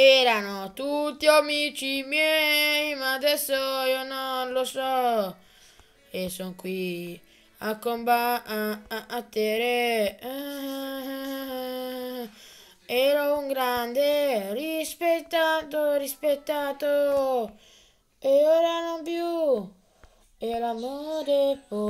Erano tutti amici miei, ma adesso io non lo so. E sono qui a combattere. Ah, ero un grande rispettato, rispettato. E ora non più. E l'amore poi.